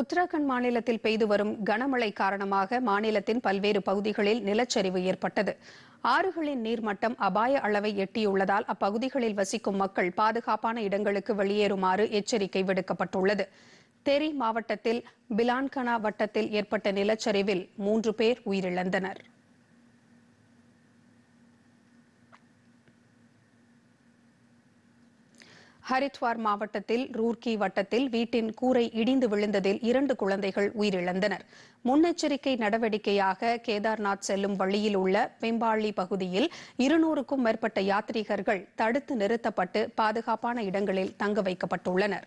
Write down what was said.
உத்தராகண்ட் மாநிலத்தில் பெய்து வரும் கனமழை காரணமாக மாநிலத்தின் பல்வேறு பகுதிகளில் நிலச்சரிவு ஏற்பட்டது ஆறுகளின் நீர்மட்டம் அபாய அளவை எட்டியுள்ளதால் அப்பகுதிகளில் வசிக்கும் மக்கள் பாதுகாப்பான இடங்களுக்கு வெளியேறுமாறு எச்சரிக்கை விடுக்கப்பட்டுள்ளது தெரி மாவட்டத்தில் பிலான்கனா வட்டத்தில் ஏற்பட்ட நிலச்சரிவில் மூன்று பேர் உயிரிழந்தனா் ஹரித்வார் மாவட்டத்தில் ரூர்கி வட்டத்தில் வீட்டின் கூரை இடிந்து விழுந்ததில் இரண்டு குழந்தைகள் உயிரிழந்தனர் முன்னெச்சரிக்கை நடவடிக்கையாக கேதார்நாத் செல்லும் வழியில் உள்ள பெம்பாளி பகுதியில் இருநூறுக்கும் மேற்பட்ட யாத்ரீகர்கள் தடுத்து நிறுத்தப்பட்டு பாதுகாப்பான இடங்களில் தங்க வைக்கப்பட்டுள்ளனா்